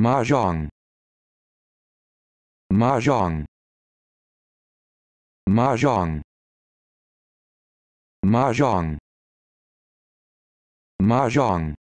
Mahjong. Mahjong. Mahjong. Mahjong. Mahjong.